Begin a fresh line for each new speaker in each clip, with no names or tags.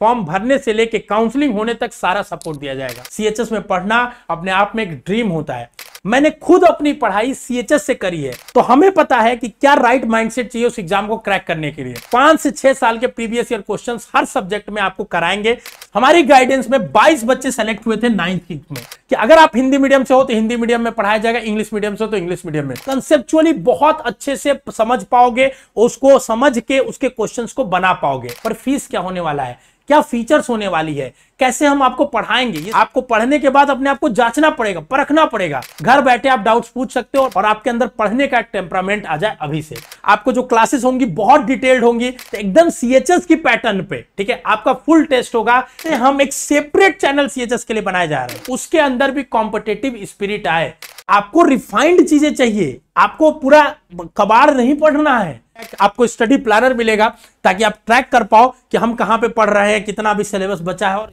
form भरने से लेके काउंसलिंग होने तक सारा सपोर्ट दिया जाएगा सी में पढ़ना अपने आप में एक ड्रीम होता है मैंने खुद अपनी पढ़ाई सी से करी है तो हमें पता है कि क्या राइट माइंडसेट चाहिए उस एग्जाम को क्रैक करने के लिए पांच से छह साल के प्रीवियस ईयर क्वेश्चंस हर सब्जेक्ट में आपको कराएंगे हमारी गाइडेंस में 22 बच्चे सेलेक्ट हुए थे नाइन्थ में कि अगर आप हिंदी मीडियम से हो तो हिंदी मीडियम में पढ़ाया जाएगा इंग्लिश मीडियम से हो तो इंग्लिश मीडियम में कंसेप्चुअली बहुत अच्छे से समझ पाओगे उसको समझ के उसके क्वेश्चन को बना पाओगे पर फीस क्या होने वाला है क्या फीचर्स होने वाली है कैसे हम आपको पढ़ाएंगे ये आपको पढ़ने के बाद अपने आप को जांचना पड़ेगा परखना पड़ेगा घर बैठे आप डाउट्स पूछ सकते हो और आपके अंदर पढ़ने का टेम्परामेंट आ जाए अभी से आपको जो क्लासेस होंगी बहुत डिटेल्ड होंगी तो एकदम सीएचएस की पैटर्न पे ठीक है आपका फुल टेस्ट होगा हम एक सेपरेट चैनल सीएचएस के लिए बनाए जा रहे हैं उसके अंदर भी कॉम्पिटेटिव स्पिरिट आए आपको रिफाइंड चीजें चाहिए आपको पूरा कबाड़ नहीं पढ़ना है आपको स्टडी प्लानर मिलेगा ताकि आप ट्रैक कर पाओ कि हम कहाँ पे पढ़ रहे हैं कितना भी सिलेबस बचा है और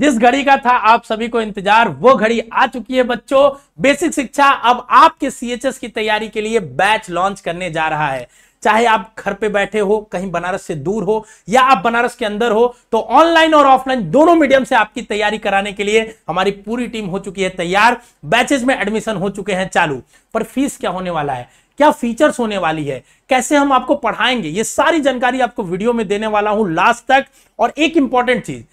जिस घड़ी का था आप सभी को इंतजार वो घड़ी आ चुकी है बच्चों बेसिक शिक्षा अब आपके सीएचएस की तैयारी के लिए बैच लॉन्च करने जा रहा है चाहे आप घर पे बैठे हो कहीं बनारस से दूर हो या आप बनारस के अंदर हो तो ऑनलाइन और ऑफलाइन दोनों मीडियम से आपकी तैयारी कराने के लिए हमारी पूरी टीम हो चुकी है तैयार बैचेज में एडमिशन हो चुके हैं चालू पर फीस क्या होने वाला है क्या फीचर्स होने वाली है कैसे हम आपको पढ़ाएंगे ये सारी जानकारी आपको वीडियो में देने वाला हूं लास्ट तक और एक इंपॉर्टेंट चीज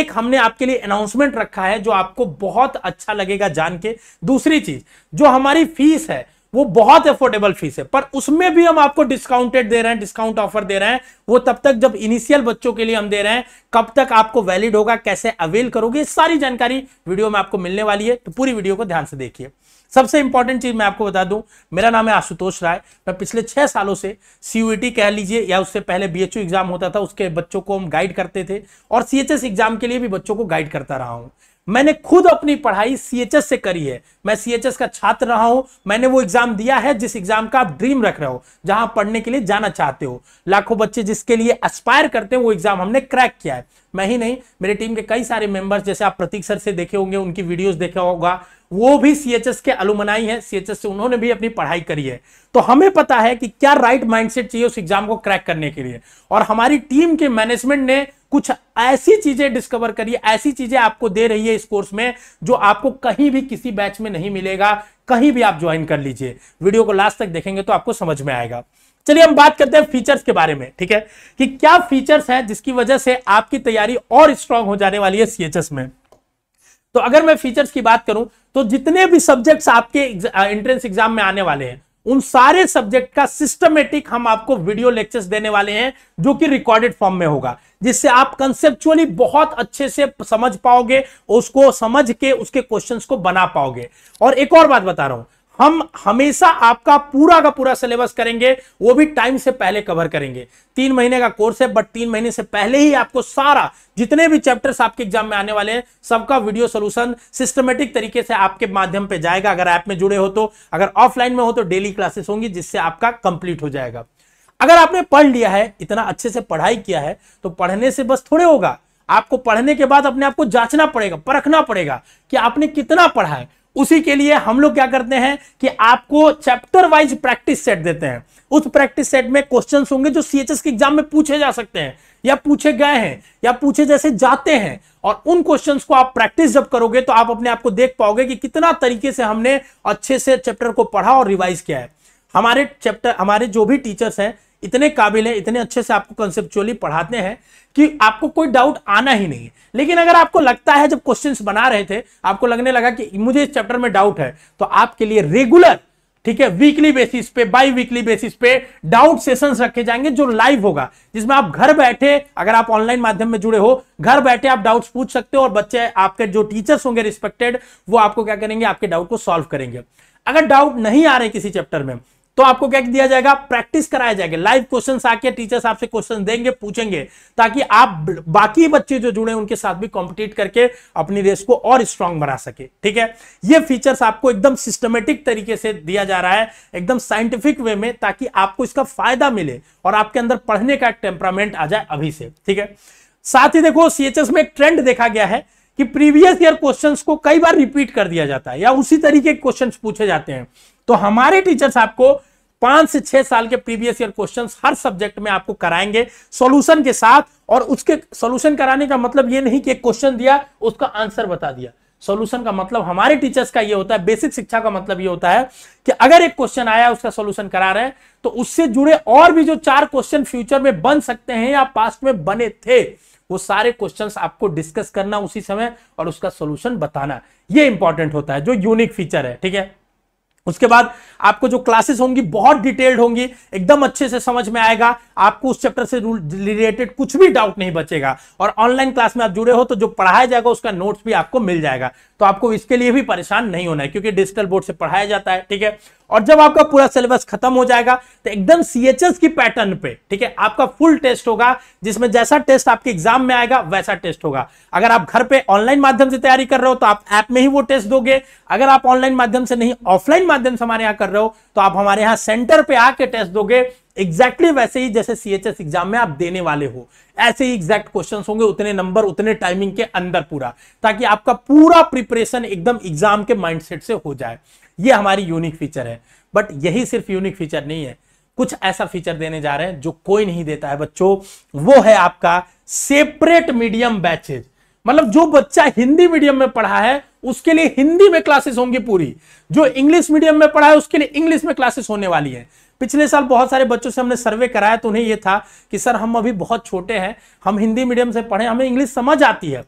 एक हमने आपके लिए अनाउंसमेंट रखा है जो आपको बहुत अच्छा लगेगा जान के दूसरी चीज जो हमारी फीस है वो बहुत अफोर्डेबल फीस है पर उसमें भी हम आपको डिस्काउंटेड दे रहे हैं डिस्काउंट ऑफर दे रहे हैं वो तब तक जब इनिशियल बच्चों के लिए हम दे रहे हैं कब तक आपको वैलिड होगा कैसे अवेल करोगे सारी जानकारी वीडियो में आपको मिलने वाली है तो पूरी वीडियो को ध्यान से देखिए सबसे इंपॉर्टेंट चीज मैं आपको बता दूं मेरा नाम है आशुतोष राय मैं पिछले छह सालों से सीयूईटी e कह लीजिए या उससे पहले बीएचयू एग्जाम होता था उसके बच्चों को हम गाइड करते थे और सीएचएस एग्जाम के लिए भी बच्चों को गाइड करता रहा हूं मैंने खुद अपनी पढ़ाई सीएचएस से करी है मैं सीएचएस का छात्र रहा हूं मैंने वो एग्जाम दिया है जिस एग्जाम का आप ड्रीम रख रहे हो जहां पढ़ने के लिए जाना चाहते हो लाखों बच्चे जिसके लिए एस्पायर करते हैं वो एग्जाम हमने क्रैक किया है मैं ही नहीं मेरे टीम के कई सारे मेंबर्स जैसे आप प्रतीक सर से देखे होंगे उनकी वीडियोज देखा होगा वो भी सीएचएस के अलुमनाई है सीएचएस से उन्होंने भी अपनी पढ़ाई करी है तो हमें पता है कि क्या राइट माइंडसेट चाहिए उस एग्जाम को क्रैक करने के लिए और हमारी टीम के मैनेजमेंट ने कुछ ऐसी चीजें डिस्कवर करिए ऐसी चीजें आपको दे रही है इस कोर्स में जो आपको कहीं भी किसी बैच में नहीं मिलेगा कहीं भी आप ज्वाइन कर लीजिए वीडियो को लास्ट तक देखेंगे तो आपको समझ में आएगा चलिए हम बात करते हैं फीचर्स के बारे में ठीक है कि क्या फीचर्स हैं जिसकी वजह से आपकी तैयारी और स्ट्रांग हो जाने वाली है सीएचएस में तो अगर मैं फीचर्स की बात करूं तो जितने भी सब्जेक्ट्स आपके एंट्रेंस एग्जाम uh, में आने वाले हैं उन सारे सब्जेक्ट का सिस्टमेटिक हम आपको वीडियो लेक्चर्स देने वाले हैं जो कि रिकॉर्डेड फॉर्म में होगा जिससे आप कंसेप्चुअली बहुत अच्छे से समझ पाओगे उसको समझ के उसके क्वेश्चंस को बना पाओगे और एक और बात बता रहा हूं हम हमेशा आपका पूरा का पूरा सिलेबस करेंगे वो भी टाइम से पहले कवर करेंगे तीन महीने का कोर्स है बट तीन महीने से पहले ही आपको सारा जितने भी चैप्टर्स आपके एग्जाम में आने वाले हैं सबका वीडियो सोल्यूशन सिस्टमेटिक तरीके से आपके माध्यम पे जाएगा अगर ऐप में जुड़े हो तो अगर ऑफलाइन में हो तो डेली क्लासेस होंगी जिससे आपका कंप्लीट हो जाएगा अगर आपने पढ़ लिया है इतना अच्छे से पढ़ाई किया है तो पढ़ने से बस थोड़े होगा आपको पढ़ने के बाद अपने आप को जांचना पड़ेगा परखना पड़ेगा कि आपने कितना पढ़ा है उसी के लिए हम लोग क्या करते हैं कि आपको चैप्टर वाइज प्रैक्टिस सेट देते हैं उस प्रैक्टिस सेट में क्वेश्चंस होंगे जो सीएचएस के एग्जाम में पूछे जा सकते हैं या पूछे गए हैं या पूछे जैसे जाते हैं और उन क्वेश्चंस को आप प्रैक्टिस जब करोगे तो आप अपने आप को देख पाओगे कि कितना तरीके से हमने अच्छे से चैप्टर को पढ़ा और रिवाइज किया है हमारे चैप्टर हमारे जो भी टीचर्स हैं इतने काबिल हैं इतने अच्छे से आपको कंसेप्चुअली पढ़ाते हैं कि आपको कोई डाउट आना ही नहीं है लेकिन अगर आपको लगता है जब क्वेश्चंस बना रहे थे आपको लगने लगा कि मुझे इस चैप्टर में डाउट है तो आपके लिए रेगुलर ठीक है वीकली बेसिस पे बाई वीकली बेसिस पे डाउट सेशंस रखे जाएंगे जो लाइव होगा जिसमें आप घर बैठे अगर आप ऑनलाइन माध्यम में जुड़े हो घर बैठे आप डाउट्स पूछ सकते हो और बच्चे आपके जो टीचर्स होंगे रिस्पेक्टेड वो आपको क्या करेंगे आपके डाउट को सॉल्व करेंगे अगर डाउट नहीं आ रहे किसी चैप्टर में तो आपको क्या दिया जाएगा प्रैक्टिस कराया जाएगा लाइव क्वेश्चन आके टीचर्स आपसे क्वेश्चन देंगे पूछेंगे ताकि आप बाकी बच्चे जो जुड़े उनके साथ भी कॉम्पिटिट करके अपनी रेस को और स्ट्रांग बना सके ठीक है ये फीचर्स आपको एकदम सिस्टमेटिक तरीके से दिया जा रहा है एकदम साइंटिफिक वे में ताकि आपको इसका फायदा मिले और आपके अंदर पढ़ने का टेम्परामेंट आ जाए अभी से ठीक है साथ ही देखो सी में एक ट्रेंड देखा गया है कि प्रीवियस ईयर क्वेश्चंस को कई बार रिपीट कर दिया जाता है या उसी तरीके के क्वेश्चंस पूछे जाते हैं तो हमारे टीचर्स आपको पांच से छह साल के प्रीवियस ईयर क्वेश्चन हर सब्जेक्ट में आपको कराएंगे सोल्यूशन के साथ और उसके सोल्यूशन कराने का मतलब ये नहीं कि एक क्वेश्चन दिया उसका आंसर बता दिया सोल्यूशन का मतलब हमारे टीचर्स का ये होता है बेसिक शिक्षा का मतलब ये होता है कि अगर एक क्वेश्चन आया उसका सोल्यूशन करा रहे हैं तो उससे जुड़े और भी जो चार क्वेश्चन फ्यूचर में बन सकते हैं या पास्ट में बने थे वो सारे क्वेश्चन आपको डिस्कस करना उसी समय और उसका सोल्यूशन बताना ये इंपॉर्टेंट होता है जो यूनिक फीचर है ठीक है उसके बाद आपको जो क्लासेस होंगी बहुत डिटेल्ड होंगी एकदम अच्छे से समझ में आएगा आपको उस चैप्टर से रिलेटेड कुछ भी डाउट नहीं बचेगा और ऑनलाइन क्लास में आप जुड़े हो तो जो पढ़ाया जाएगा उसका नोट्स भी आपको मिल जाएगा तो आपको इसके लिए भी परेशान नहीं होना है क्योंकि डिजिटल बोर्ड से पढ़ाया जाता है ठीक है और जब आपका पूरा सिलेबस खत्म हो जाएगा तो एकदम सीएचएस की पैटर्न पे ठीक है आपका फुल टेस्ट होगा जिसमें जैसा टेस्ट आपके एग्जाम में आएगा वैसा टेस्ट होगा अगर आप घर पे ऑनलाइन माध्यम से तैयारी कर रहे हो तो आप ऐप में ही वो टेस्ट दोगे अगर आप ऑनलाइन माध्यम से नहीं ऑफलाइन माध्यम से हमारे यहाँ कर रहे हो तो आप हमारे यहाँ सेंटर पे आके टेस्ट दोगे एग्जैक्टली exactly वैसे ही जैसे सी एग्जाम में आप देने वाले हो ऐसे ही एग्जैक्ट क्वेश्चंस होंगे उतने नंबर उतने टाइमिंग के अंदर पूरा ताकि आपका पूरा प्रिपरेशन एकदम एग्जाम के माइंडसेट से हो जाए ये हमारी यूनिक फीचर है बट यही सिर्फ यूनिक फीचर नहीं है कुछ ऐसा फीचर देने जा रहे हैं जो कोई नहीं देता है बच्चों वो है आपका सेपरेट मीडियम बैचेज मतलब जो बच्चा हिंदी मीडियम में पढ़ा है उसके लिए हिंदी में क्लासेस होंगी पूरी जो इंग्लिश मीडियम में पढ़ा है उसके लिए इंग्लिश में क्लासेस होने वाली है पिछले साल बहुत सारे बच्चों से हमने सर्वे कराया तो उन्हें यह था कि सर हम अभी बहुत छोटे हैं हम हिंदी मीडियम से पढ़े हमें इंग्लिश समझ आती है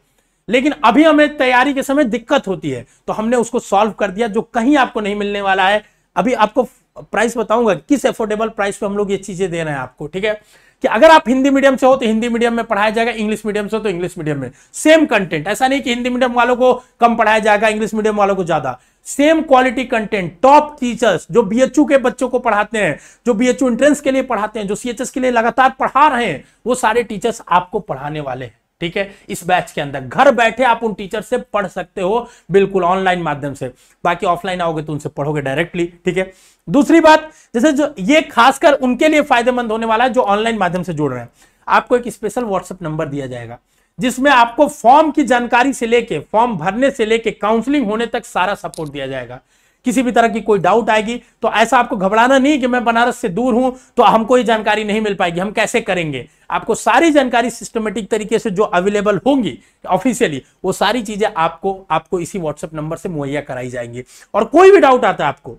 लेकिन अभी हमें तैयारी के समय दिक्कत होती है तो हमने उसको सॉल्व कर दिया जो कहीं आपको नहीं मिलने वाला है अभी आपको प्राइस बताऊंगा किस एफोर्डेबल प्राइस पे हम लोग ये चीजें दे रहे हैं आपको ठीक है कि अगर आप हिंदी मीडियम से हो तो हिंदी मीडियम में पढ़ाया जाएगा इंग्लिश मीडियम से हो तो इंग्लिश मीडियम में सेम कंटेंट ऐसा नहीं कि हिंदी मीडियम वालों को कम पढ़ाया जाएगा इंग्लिश मीडियम वालों को ज्यादा same quality content top teachers जो बीएचयू के बच्चों को पढ़ाते हैं जो बीएचयू एंट्रेंस के लिए पढ़ाते हैं जो सीएचएस के लिए लगातार पढ़ा रहे हैं वो सारे टीचर्स आपको पढ़ाने वाले हैं ठीक है इस बैच के अंदर घर बैठे आप उन टीचर से पढ़ सकते हो बिल्कुल ऑनलाइन माध्यम से बाकी ऑफलाइन आओगे तो उनसे पढ़ोगे डायरेक्टली ठीक है दूसरी बात जैसे जो ये खासकर उनके लिए फायदेमंद होने वाला है जो ऑनलाइन माध्यम से जुड़ रहे हैं आपको एक स्पेशल व्हाट्सएप नंबर दिया जाएगा जिसमें आपको फॉर्म की जानकारी से लेके फॉर्म भरने से लेके काउंसलिंग होने तक सारा सपोर्ट दिया जाएगा किसी भी तरह की कोई डाउट आएगी तो ऐसा आपको घबराना नहीं कि मैं बनारस से दूर हूं तो हमको ये जानकारी नहीं मिल पाएगी हम कैसे करेंगे आपको सारी जानकारी सिस्टमेटिक तरीके से जो अवेलेबल होंगी ऑफिशियली वो सारी चीजें आपको आपको इसी व्हाट्सएप नंबर से मुहैया कराई जाएंगी और कोई भी डाउट आता है आपको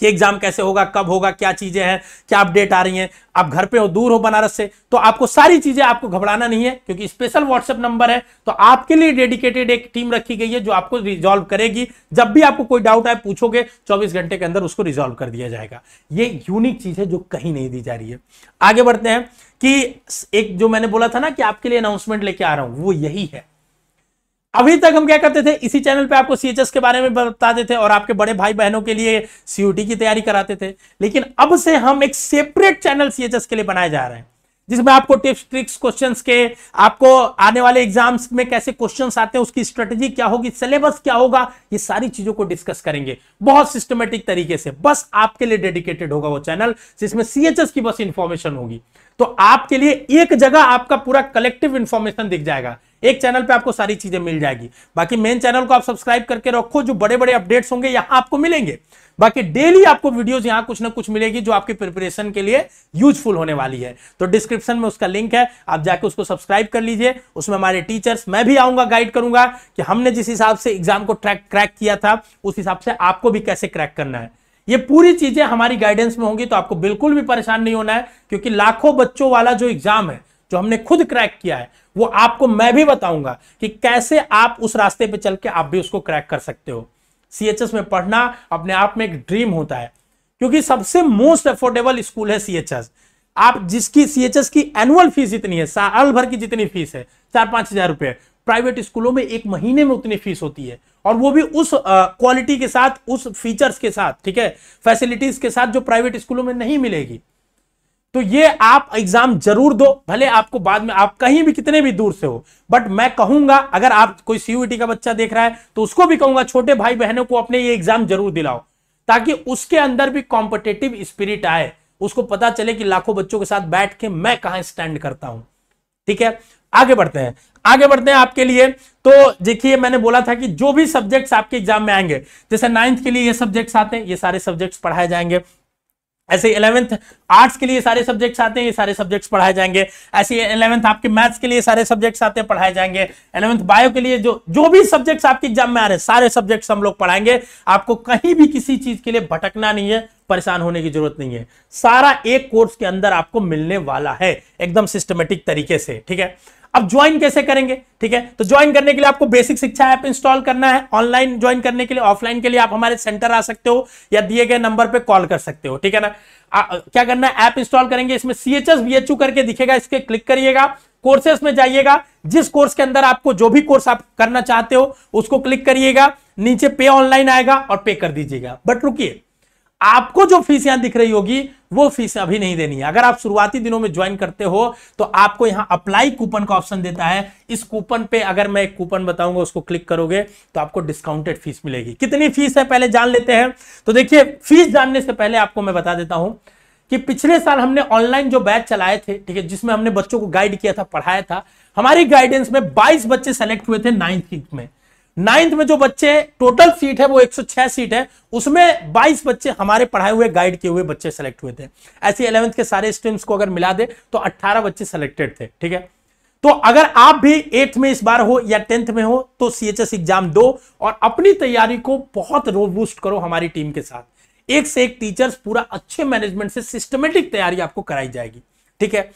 कि एग्जाम कैसे होगा कब होगा क्या चीजें हैं क्या अपडेट आ रही हैं आप घर पे हो दूर हो बनारस से तो आपको सारी चीजें आपको घबराना नहीं है क्योंकि स्पेशल व्हाट्सएप नंबर है तो आपके लिए डेडिकेटेड एक टीम रखी गई है जो आपको रिजॉल्व करेगी जब भी आपको कोई डाउट आए पूछोगे चौबीस घंटे के अंदर उसको रिजॉल्व कर दिया जाएगा ये यूनिक चीज है जो कहीं नहीं दी जा रही है आगे बढ़ते हैं कि एक जो मैंने बोला था ना कि आपके लिए अनाउंसमेंट लेके आ रहा हूं वो यही है अभी तक हम क्या करते थे इसी चैनल पे आपको सीएचएस के बारे में बताते थे और आपके बड़े भाई बहनों के लिए सीयूटी की तैयारी कराते थे लेकिन अब से हम एक सेपरेट चैनल सीएचएस के लिए बनाए जा रहे हैं जिसमें आपको टिप्स ट्रिक्स क्वेश्चंस के आपको आने वाले एग्जाम्स में कैसे क्वेश्चंस आते हैं उसकी स्ट्रेटेजी क्या होगी सिलेबस क्या होगा ये सारी चीजों को डिस्कस करेंगे बहुत सिस्टमेटिक तरीके से बस आपके लिए डेडिकेटेड होगा वो चैनल जिसमें सीएचएस की बस इंफॉर्मेशन होगी तो आपके लिए एक जगह आपका पूरा कलेक्टिव इंफॉर्मेशन दिख जाएगा एक चैनल पे आपको सारी चीजें मिल जाएगी बाकी मेन चैनल को आप सब्सक्राइब करके रखो जो बड़े बड़े अपडेट्स होंगे यहां आपको मिलेंगे बाकी डेली आपको वीडियोस यहां कुछ ना कुछ मिलेगी जो आपके प्रिपरेशन के लिए यूजफुल होने वाली है तो डिस्क्रिप्शन में उसका लिंक है आप जाके उसको सब्सक्राइब कर लीजिए उसमें हमारे टीचर्स मैं भी आऊंगा गाइड करूंगा कि हमने जिस हिसाब से एग्जाम को ट्रैक क्रैक किया था उस हिसाब से आपको भी कैसे क्रैक करना है ये पूरी चीजें हमारी गाइडेंस में होंगी तो आपको बिल्कुल भी परेशान नहीं होना है क्योंकि लाखों बच्चों वाला जो एग्जाम है जो हमने खुद क्रैक किया है वो आपको मैं भी बताऊंगा कि कैसे आप उस रास्ते पे चल के आप भी उसको क्रैक कर सकते हो एस में पढ़ना अपने आप में एक ड्रीम होता है क्योंकि सबसे मोस्ट अफोर्डेबल स्कूल है एस आप जिसकी एस की एनुअल फीस इतनी है साल भर की जितनी फीस है चार पांच हजार रुपए प्राइवेट स्कूलों में एक महीने में उतनी फीस होती है और वो भी उस क्वालिटी के साथ उस फीचर्स के साथ ठीक है फैसिलिटीज के साथ जो प्राइवेट स्कूलों में नहीं मिलेगी तो ये आप एग्जाम जरूर दो भले आपको बाद में आप कहीं भी कितने भी दूर से हो बट मैं कहूंगा अगर आप कोई सीयूटी का बच्चा देख रहा है तो उसको भी कहूंगा छोटे भाई बहनों को अपने ये एग्जाम जरूर दिलाओ ताकि उसके अंदर भी कॉम्पिटेटिव स्पिरिट आए उसको पता चले कि लाखों बच्चों के साथ बैठ के मैं कहा स्टैंड करता हूं ठीक है आगे बढ़ते हैं आगे बढ़ते हैं आपके लिए तो देखिए मैंने बोला था कि जो भी सब्जेक्ट्स आपके एग्जाम में आएंगे जैसे नाइन्थ के लिए ये सब्जेक्ट्स आते हैं ये सारे सब्जेक्ट्स पढ़ाए जाएंगे ऐसे इलेवेंथ आर्ट्स के लिए सारे सब्जेक्ट्स आते हैं ये सारे सब्जेक्ट्स पढ़ाए जाएंगे ऐसे इलेवेंथ आपके मैथ्स के लिए सारे सब्जेक्ट्स आते हैं पढ़ाए जाएंगे इलेवेंथ बायो के लिए जो जो भी सब्जेक्ट्स आपके एग्जाम में आ रहे हैं सारे सब्जेक्ट्स हम लोग पढ़ाएंगे आपको कहीं भी किसी चीज के लिए भटकना नहीं है परेशान होने की जरूरत नहीं है सारा एक कोर्स के अंदर आपको मिलने वाला है एकदम सिस्टमेटिक तरीके से ठीक है अब ज्वाइन कैसे करेंगे ठीक है तो ज्वाइन करने के लिए आपको बेसिक शिक्षा ऐप इंस्टॉल करना है ऑनलाइन ज्वाइन करने के लिए ऑफलाइन के लिए आप हमारे सेंटर आ सकते हो या दिए गए नंबर पर कॉल कर सकते हो ठीक है ना आ, क्या करना है ऐप इंस्टॉल करेंगे इसमें C H S B H U करके दिखेगा इसके क्लिक करिएगा कोर्सेस में जाइएगा जिस कोर्स के अंदर आपको जो भी कोर्स आप करना चाहते हो उसको क्लिक करिएगा नीचे पे ऑनलाइन आएगा और पे कर दीजिएगा बट रुकिए आपको जो फीस यहां दिख रही होगी वो फीस अभी नहीं देनी है अगर आप शुरुआती दिनों में ज्वाइन करते हो तो आपको यहां अप्लाई कूपन का ऑप्शन देता है इस कूपन पे अगर मैं एक कूपन बताऊंगा उसको क्लिक करोगे तो आपको डिस्काउंटेड फीस मिलेगी कितनी फीस है पहले जान लेते हैं तो देखिए फीस जानने से पहले आपको मैं बता देता हूं कि पिछले साल हमने ऑनलाइन जो बैच चलाए थे ठीक है जिसमें हमने बच्चों को गाइड किया था पढ़ाया था हमारी गाइडेंस में 22 बच्चे सेलेक्ट हुए थे नाइन्थ में नाइन्थ में जो बच्चे टोटल सीट है वो 106 सीट है उसमें 22 बच्चे हमारे पढ़ाए हुए गाइड किए हुए बच्चे सेलेक्ट हुए थे ऐसे इलेवंथ के सारे स्ट्रीम्स को अगर मिला दे तो 18 बच्चे सेलेक्टेड थे ठीक है तो अगर आप भी एट्थ में इस बार हो या टेंथ में हो तो सी एग्जाम दो और अपनी तैयारी को बहुत रोबूस्ट करो हमारी टीम के साथ एक से एक टीचर्स पूरा अच्छे मैनेजमेंट से सिस्टमेटिक तैयारी आपको कराई जाएगी ठीक है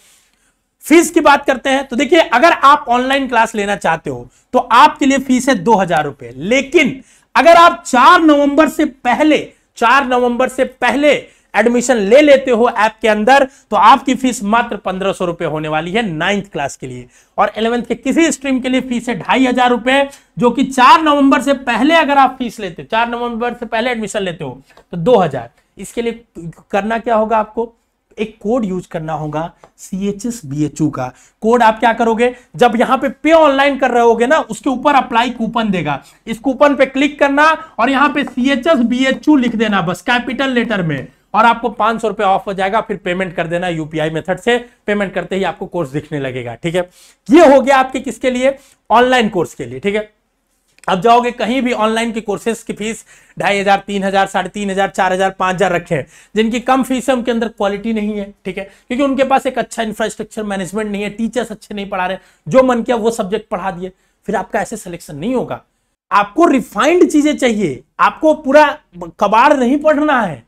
फीस की बात करते हैं तो देखिए अगर आप ऑनलाइन क्लास लेना चाहते हो तो आपके लिए फीस है दो हजार रुपए लेकिन अगर आप चार नवंबर से पहले चार नवंबर से पहले एडमिशन ले लेते हो ऐप के अंदर तो आपकी फीस मात्र पंद्रह सौ रुपए होने वाली है नाइन्थ क्लास के लिए और इलेवेंथ के किसी स्ट्रीम के लिए फीस है ढाई हजार रुपए जो कि चार नवंबर से पहले अगर आप फीस लेते हो चार नवंबर से पहले एडमिशन लेते हो तो दो हजार इसके लिए करना क्या होगा आपको एक कोड यूज करना होगा C H S B H U का कोड आप क्या करोगे जब यहां पे पे ऑनलाइन कर रहे होगे ना उसके ऊपर अप्लाई कूपन देगा इस कूपन पे क्लिक करना और यहां पे C H S B H U लिख देना बस कैपिटल लेटर में और आपको पांच सौ रुपए ऑफ हो जाएगा फिर पेमेंट कर देना यूपीआई मेथड से पेमेंट करते ही आपको कोर्स दिखने लगेगा ठीक है ये हो गया आपके किसके लिए ऑनलाइन कोर्स के लिए ठीक है अब जाओगे कहीं भी ऑनलाइन के कोर्सेज की फीस ढाई हजार तीन हजार साढ़े तीन हजार चार हजार पांच हजार रखे हैं जिनकी कम फीस है उनके अंदर क्वालिटी नहीं है ठीक है क्योंकि उनके पास एक अच्छा इंफ्रास्ट्रक्चर मैनेजमेंट नहीं है टीचर्स अच्छे नहीं पढ़ा रहे जो मन किया वो सब्जेक्ट पढ़ा दिए फिर आपका ऐसे सिलेक्शन नहीं होगा आपको रिफाइंड चीजें चाहिए आपको पूरा कबाड़ नहीं पढ़ना है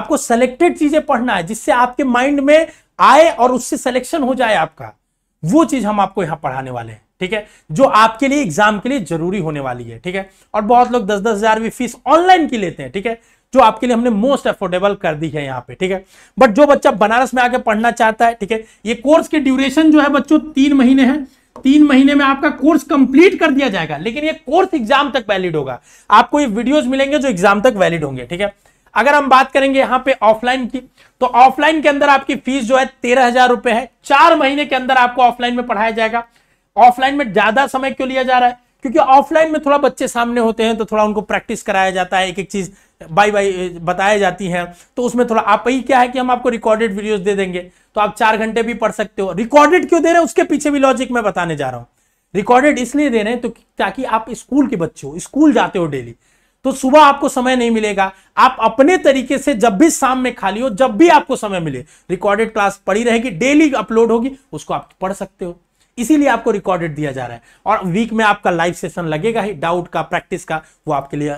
आपको सेलेक्टेड चीजें पढ़ना है जिससे आपके माइंड में आए और उससे सिलेक्शन हो जाए आपका वो चीज हम आपको यहां पढ़ाने वाले हैं ठीक है जो आपके लिए एग्जाम के लिए जरूरी होने वाली है ठीक है और बहुत लोग दस दस हजार भी फीस ऑनलाइन की लेते हैं ठीक है जो आपके लिए हमने मोस्ट अफोर्डेबल कर दी है यहाँ पे ठीक है बट जो बच्चा बनारस में आके पढ़ना चाहता है ठीक है ये कोर्स की ड्यूरेशन जो है बच्चों तीन महीने है तीन महीने में आपका कोर्स कंप्लीट कर दिया जाएगा लेकिन ये कोर्स एग्जाम तक वैलिड होगा आपको ये वीडियोस मिलेंगे जो एग्जाम तक वैलिड होंगे ठीक है अगर हम बात करेंगे यहां पे ऑफलाइन की तो ऑफलाइन के अंदर आपकी फीस जो है तेरह हजार रुपए है चार महीने के अंदर आपको ऑफलाइन में पढ़ाया जाएगा ऑफलाइन में ज्यादा समय क्यों लिया जा रहा है क्योंकि ऑफलाइन में थोड़ा बच्चे सामने होते हैं तो थोड़ा उनको प्रैक्टिस कराया जाता है एक एक चीज बाई बाई बताया जाती है तो उसमें थोड़ा आप ही क्या है कि हम आपको रिकॉर्डेड वीडियोस दे देंगे तो आप चार घंटे भी पढ़ सकते हो रिकॉर्डेड क्यों दे रहे हैं उसके पीछे भी लॉजिक मैं बताने जा रहा हूँ रिकॉर्डेड इसलिए दे रहे हैं तो ताकि आप स्कूल के बच्चे हो स्कूल जाते हो डेली तो सुबह आपको समय नहीं मिलेगा आप अपने तरीके से जब भी शाम में खाली हो जब भी आपको समय मिले रिकॉर्डेड क्लास पड़ी रहेगी डेली अपलोड होगी उसको आप पढ़ सकते हो इसीलिए आपको रिकॉर्डेड दिया जा रहा है और वीक में आपका लाइव सेशन लगेगा ही डाउट का प्रैक्टिस का वो आपके लिए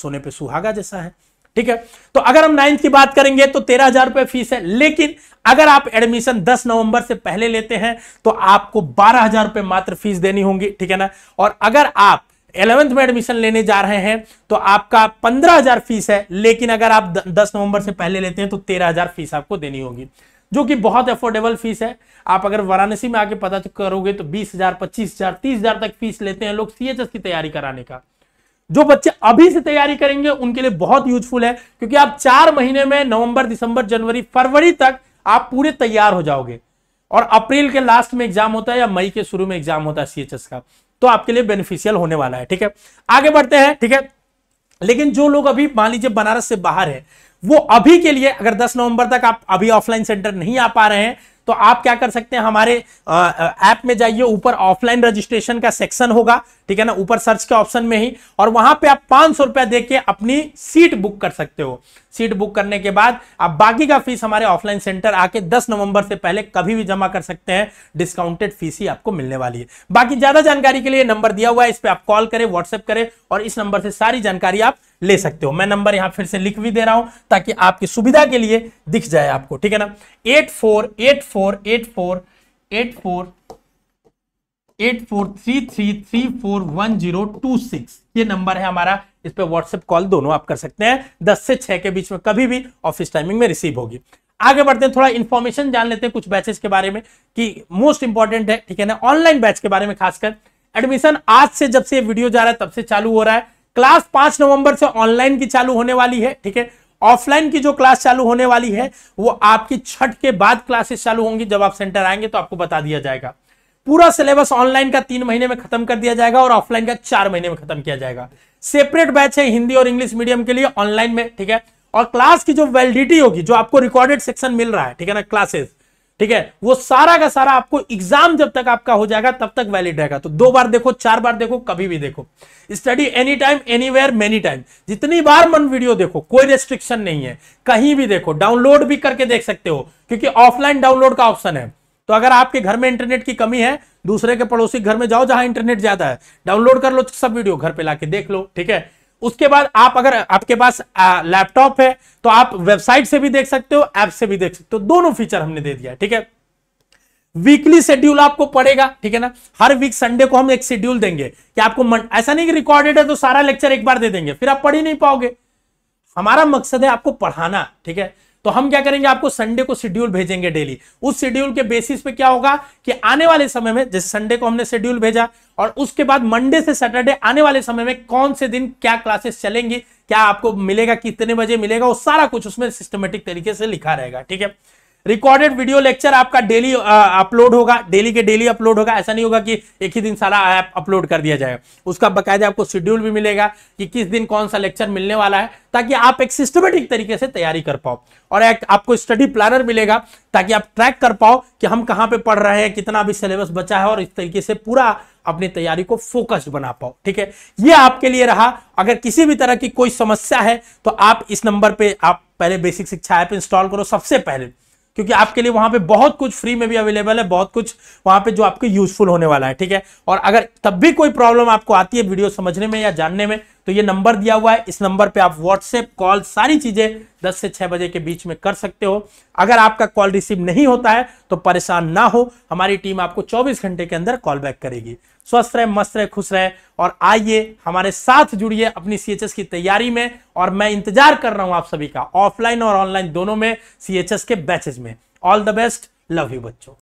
सोने पे सुहागा जैसा है ठीक है तो अगर हम नाइन्थ की बात करेंगे तो तेरह हजार रुपये फीस है लेकिन अगर आप एडमिशन 10 नवंबर से पहले लेते हैं तो आपको बारह हजार रुपये मात्र फीस देनी होगी ठीक है ना और अगर आप इलेवेंथ में एडमिशन लेने जा रहे हैं तो आपका पंद्रह हजार फीस है लेकिन अगर आप दस नवंबर से पहले लेते हैं तो तेरह हजार फीस आपको देनी होगी जो कि बहुत अफोर्डेबल फीस है आप अगर वाराणसी में आके पता करोगे तो बीस हजार पच्चीस हजार तीस हजार तक फीस लेते हैं लोग सीएचएस की तैयारी कराने का जो बच्चे अभी से तैयारी करेंगे उनके लिए बहुत यूजफुल है क्योंकि आप चार महीने में नवंबर दिसंबर जनवरी फरवरी तक आप पूरे तैयार हो जाओगे और अप्रैल के लास्ट में एग्जाम होता है या मई के शुरू में एग्जाम होता है सीएचएस का तो आपके लिए बेनिफिशियल होने वाला है ठीक है आगे बढ़ते हैं ठीक है लेकिन जो लोग अभी मान लीजिए बनारस से बाहर है वो अभी के लिए अगर 10 नवंबर तक आप अभी ऑफलाइन सेंटर नहीं आ पा रहे हैं तो आप क्या कर सकते हैं हमारे ऐप में जाइए ऊपर ऑफलाइन रजिस्ट्रेशन का सेक्शन होगा ठीक है ना ऊपर सर्च के ऑप्शन में ही और वहां पे आप पांच सौ रुपया देके अपनी सीट बुक कर सकते हो सीट बुक करने के बाद आप बाकी का फीस हमारे ऑफलाइन सेंटर आके 10 नवंबर से पहले कभी भी जमा कर सकते हैं डिस्काउंटेड फीस ही आपको मिलने वाली है बाकी ज्यादा जानकारी के लिए नंबर दिया हुआ है इस पर आप कॉल करें व्हाट्सएप करें और इस नंबर से सारी जानकारी आप ले सकते हो मैं नंबर यहां फिर से लिख भी दे रहा हूं ताकि आपकी सुविधा के लिए दिख जाए आपको ठीक है ना eight four eight four eight four eight four eight four three three three four one zero two six ये नंबर है हमारा इस पर व्हाट्सएप कॉल दोनों आप कर सकते हैं दस से छह के बीच में कभी भी ऑफिस टाइमिंग में रिसीव होगी आगे बढ़ते हैं थोड़ा इंफॉर्मेशन जान लेते हैं कुछ बैचेस के बारे में कि मोस्ट इंपॉर्टेंट है ठीक है ना ऑनलाइन बैच के बारे में खासकर एडमिशन आज से जब से वीडियो जा रहा है तब से चालू हो रहा है क्लास पांच नवंबर से ऑनलाइन की चालू होने वाली है ठीक है ऑफलाइन की जो क्लास चालू होने वाली है वो आपकी छठ के बाद क्लासेस चालू होंगी जब आप सेंटर आएंगे तो आपको बता दिया जाएगा पूरा सिलेबस ऑनलाइन का तीन महीने में खत्म कर दिया जाएगा और ऑफलाइन का चार महीने में खत्म किया जाएगा सेपरेट बैच है हिंदी और इंग्लिश मीडियम के लिए ऑनलाइन में ठीक है और क्लास की जो वैलिडिटी होगी जो आपको रिकॉर्डेड सेक्शन मिल रहा है ठीक है ना क्लासेस ठीक है वो सारा का सारा आपको एग्जाम जब तक आपका हो जाएगा तब तक वैलिड रहेगा तो दो बार देखो चार बार देखो कभी भी देखो study any time anywhere many time जितनी बार मन वीडियो देखो कोई रेस्ट्रिक्शन नहीं है कहीं भी देखो डाउनलोड भी करके देख सकते हो क्योंकि ऑफलाइन डाउनलोड का ऑप्शन है तो अगर आपके घर में इंटरनेट की कमी है दूसरे के पड़ोसी घर में जाओ जहां इंटरनेट ज्यादा है डाउनलोड कर लो सब वीडियो घर पे लाके देख लो ठीक है उसके बाद आप अगर आपके पास लैपटॉप है तो आप वेबसाइट से भी देख सकते हो ऐप से भी देख सकते हो दोनों फीचर हमने दे दिया ठीक है वीकली शेड्यूल आपको पड़ेगा ठीक है ना हर वीक संडे को हम एक शेड्यूल देंगे कि आपको मन, ऐसा नहीं कि रिकॉर्डेड है तो सारा लेक्चर एक बार दे देंगे फिर आप पढ़ ही नहीं पाओगे हमारा मकसद है आपको पढ़ाना ठीक है तो हम क्या करेंगे आपको संडे को शेड्यूल भेजेंगे डेली उस शेड्यूल के बेसिस पे क्या होगा कि आने वाले समय में जैसे संडे को हमने शेड्यूल भेजा और उसके बाद मंडे से सैटरडे आने वाले समय में कौन से दिन क्या क्लासेस चलेंगी क्या आपको मिलेगा कितने बजे मिलेगा वो सारा कुछ उसमें सिस्टमेटिक तरीके से लिखा रहेगा ठीक है रिकॉर्डेड वीडियो लेक्चर आपका डेली अपलोड होगा डेली के डेली अपलोड होगा ऐसा नहीं होगा कि एक ही दिन सारा ऐप अपलोड कर दिया जाएगा उसका बकायदा आपको शेड्यूल भी मिलेगा कि किस दिन कौन सा लेक्चर मिलने वाला है ताकि आप एक सिस्टमेटिक तरीके से तैयारी कर पाओ और एक आपको स्टडी प्लानर मिलेगा ताकि आप ट्रैक कर पाओ कि हम कहाँ पे पढ़ रहे हैं कितना भी सिलेबस बचा है और इस तरीके से पूरा अपनी तैयारी को फोकस्ड बना पाओ ठीक है ये आपके लिए रहा अगर किसी भी तरह की कोई समस्या है तो आप इस नंबर पर आप पहले बेसिक शिक्षा ऐप इंस्टॉल करो सबसे पहले क्योंकि आपके लिए वहां पे बहुत कुछ फ्री में भी अवेलेबल है बहुत कुछ वहां पे जो आपके यूजफुल होने वाला है ठीक है और अगर तब भी कोई प्रॉब्लम आपको आती है वीडियो समझने में या जानने में तो ये नंबर दिया हुआ है इस नंबर पे आप व्हाट्सएप कॉल सारी चीजें 10 से 6 बजे के बीच में कर सकते हो अगर आपका कॉल रिसीव नहीं होता है तो परेशान ना हो हमारी टीम आपको 24 घंटे के अंदर कॉल बैक करेगी स्वस्थ रहे मस्त रहे खुश रहे और आइए हमारे साथ जुड़िए अपनी सी की तैयारी में और मैं इंतजार कर रहा हूं आप सभी का ऑफलाइन और ऑनलाइन दोनों में सीएचएस के बैचेज में all the best love you बच्चों